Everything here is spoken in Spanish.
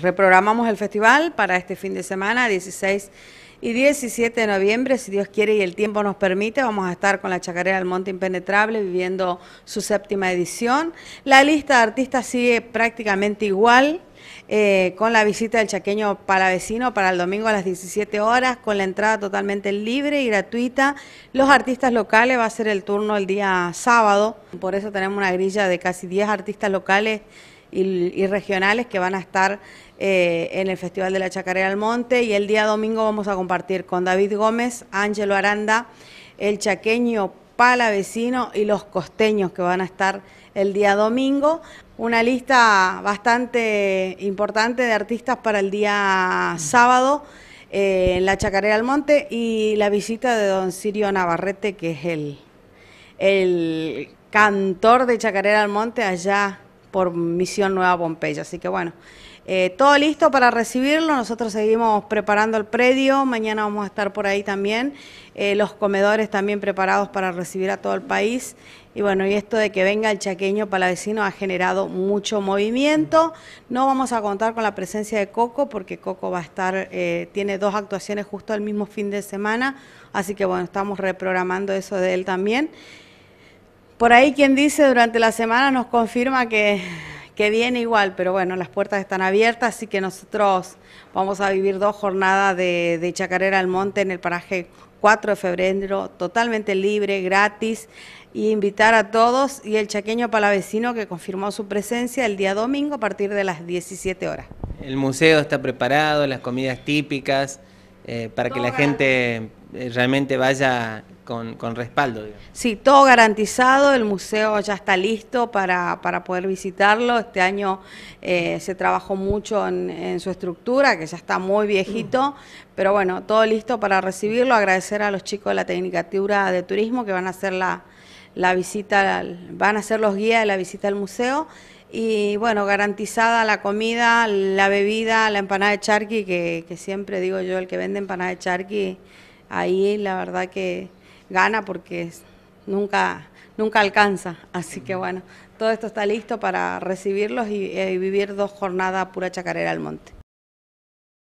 Reprogramamos el festival para este fin de semana, 16 y 17 de noviembre, si Dios quiere y el tiempo nos permite, vamos a estar con la Chacarera del Monte Impenetrable viviendo su séptima edición. La lista de artistas sigue prácticamente igual. Eh, con la visita del chaqueño vecino para el domingo a las 17 horas, con la entrada totalmente libre y gratuita. Los artistas locales va a ser el turno el día sábado, por eso tenemos una grilla de casi 10 artistas locales y, regionales que van a estar eh, en el Festival de la Chacarera al Monte. Y el día domingo vamos a compartir con David Gómez, Ángelo Aranda, el chaqueño palavecino y los costeños que van a estar el día domingo. Una lista bastante importante de artistas para el día sábado eh, en la Chacarera al Monte y la visita de don Sirio Navarrete, que es el, el cantor de Chacarera al Monte allá por Misión Nueva Pompeya. Así que bueno, eh, todo listo para recibirlo. Nosotros seguimos preparando el predio. Mañana vamos a estar por ahí también. Eh, los comedores también preparados para recibir a todo el país. Y bueno, y esto de que venga el chaqueño palavecino ha generado mucho movimiento. No vamos a contar con la presencia de Coco porque Coco va a estar, eh, tiene dos actuaciones justo el mismo fin de semana. Así que bueno, estamos reprogramando eso de él también. Por ahí quien dice durante la semana nos confirma que, viene igual, pero bueno, las puertas están abiertas, así que nosotros vamos a vivir dos jornadas de, Chacarera al Monte en el paraje 4 de febrero, totalmente libre, gratis, y invitar a todos y el chaqueño palavecino que confirmó su presencia el día domingo a partir de las 17 horas. El museo está preparado, las comidas típicas, eh, para que la gente eh, realmente vaya con, respaldo. Sí, todo garantizado, el museo ya está listo para, poder visitarlo. Este año eh, se trabajó mucho en, su estructura, que ya está muy viejito, pero bueno, todo listo para recibirlo. Agradecer a los chicos de la Tecnicatura de Turismo que van a hacer la, visita, van a ser los guías de la visita al museo. Y bueno, garantizada la comida, la bebida, la empanada de charqui, que, que siempre digo yo, el que vende empanada de charqui ahí la verdad que gana porque nunca, nunca alcanza. Así que bueno, todo esto está listo para recibirlos y, y eh, vivir dos jornadas pura chacarera al monte.